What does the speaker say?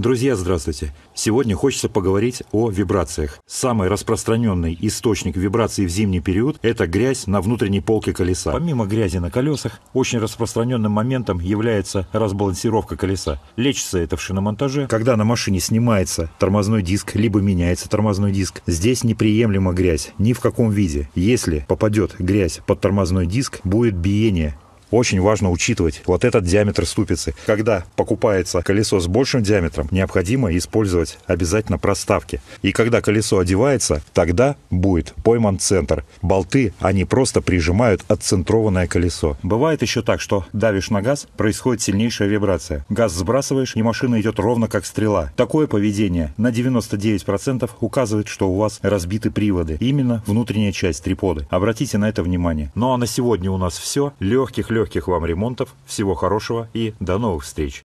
Друзья, здравствуйте! Сегодня хочется поговорить о вибрациях. Самый распространенный источник вибраций в зимний период – это грязь на внутренней полке колеса. Помимо грязи на колесах, очень распространенным моментом является разбалансировка колеса. Лечится это в шиномонтаже, когда на машине снимается тормозной диск, либо меняется тормозной диск. Здесь неприемлема грязь, ни в каком виде. Если попадет грязь под тормозной диск, будет биение очень важно учитывать вот этот диаметр ступицы. Когда покупается колесо с большим диаметром, необходимо использовать обязательно проставки. И когда колесо одевается, тогда будет пойман центр. Болты, они просто прижимают отцентрованное колесо. Бывает еще так, что давишь на газ, происходит сильнейшая вибрация. Газ сбрасываешь, и машина идет ровно как стрела. Такое поведение на 99% указывает, что у вас разбиты приводы. Именно внутренняя часть триподы. Обратите на это внимание. Ну а на сегодня у нас все. Легких, легких Легких вам ремонтов, всего хорошего и до новых встреч!